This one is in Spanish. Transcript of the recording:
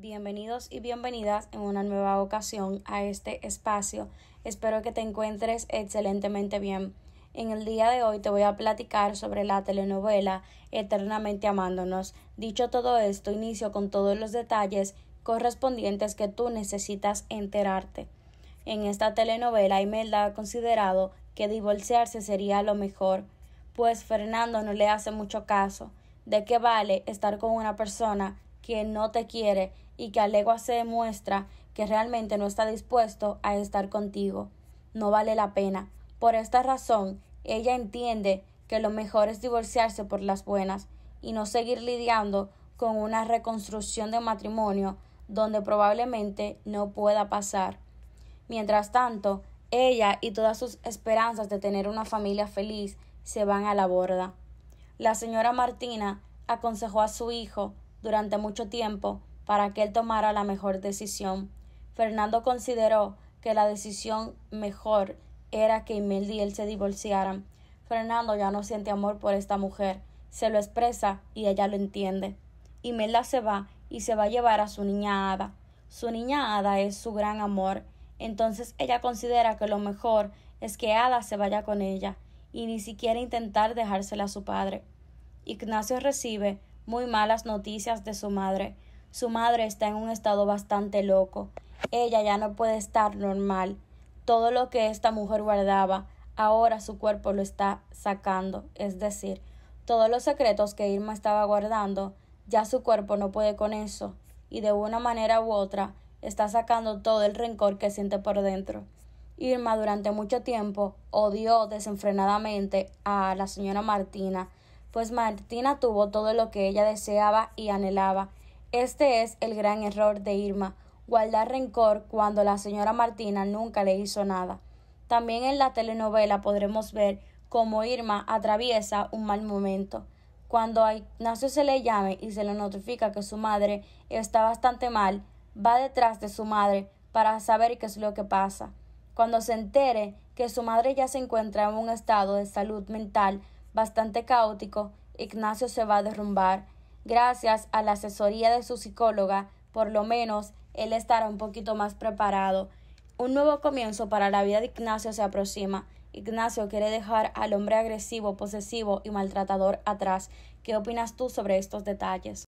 Bienvenidos y bienvenidas en una nueva ocasión a este espacio. Espero que te encuentres excelentemente bien. En el día de hoy te voy a platicar sobre la telenovela Eternamente Amándonos. Dicho todo esto, inicio con todos los detalles correspondientes que tú necesitas enterarte. En esta telenovela Imelda ha considerado que divorciarse sería lo mejor, pues Fernando no le hace mucho caso. ¿De qué vale estar con una persona que no te quiere y que a se demuestra que realmente no está dispuesto a estar contigo. No vale la pena. Por esta razón, ella entiende que lo mejor es divorciarse por las buenas y no seguir lidiando con una reconstrucción de matrimonio donde probablemente no pueda pasar. Mientras tanto, ella y todas sus esperanzas de tener una familia feliz se van a la borda. La señora Martina aconsejó a su hijo durante mucho tiempo para que él tomara la mejor decisión. Fernando consideró que la decisión mejor era que Imelda y él se divorciaran. Fernando ya no siente amor por esta mujer, se lo expresa y ella lo entiende. Imelda se va y se va a llevar a su niña Ada. Su niña Ada es su gran amor, entonces ella considera que lo mejor es que Ada se vaya con ella y ni siquiera intentar dejársela a su padre. Ignacio recibe muy malas noticias de su madre. Su madre está en un estado bastante loco. Ella ya no puede estar normal. Todo lo que esta mujer guardaba, ahora su cuerpo lo está sacando, es decir, todos los secretos que Irma estaba guardando, ya su cuerpo no puede con eso, y de una manera u otra está sacando todo el rencor que siente por dentro. Irma durante mucho tiempo odió desenfrenadamente a la señora Martina, pues Martina tuvo todo lo que ella deseaba y anhelaba. Este es el gran error de Irma, guardar rencor cuando la señora Martina nunca le hizo nada. También en la telenovela podremos ver cómo Irma atraviesa un mal momento. Cuando a Ignacio se le llame y se le notifica que su madre está bastante mal, va detrás de su madre para saber qué es lo que pasa. Cuando se entere que su madre ya se encuentra en un estado de salud mental bastante caótico, Ignacio se va a derrumbar. Gracias a la asesoría de su psicóloga, por lo menos él estará un poquito más preparado. Un nuevo comienzo para la vida de Ignacio se aproxima. Ignacio quiere dejar al hombre agresivo, posesivo y maltratador atrás. ¿Qué opinas tú sobre estos detalles?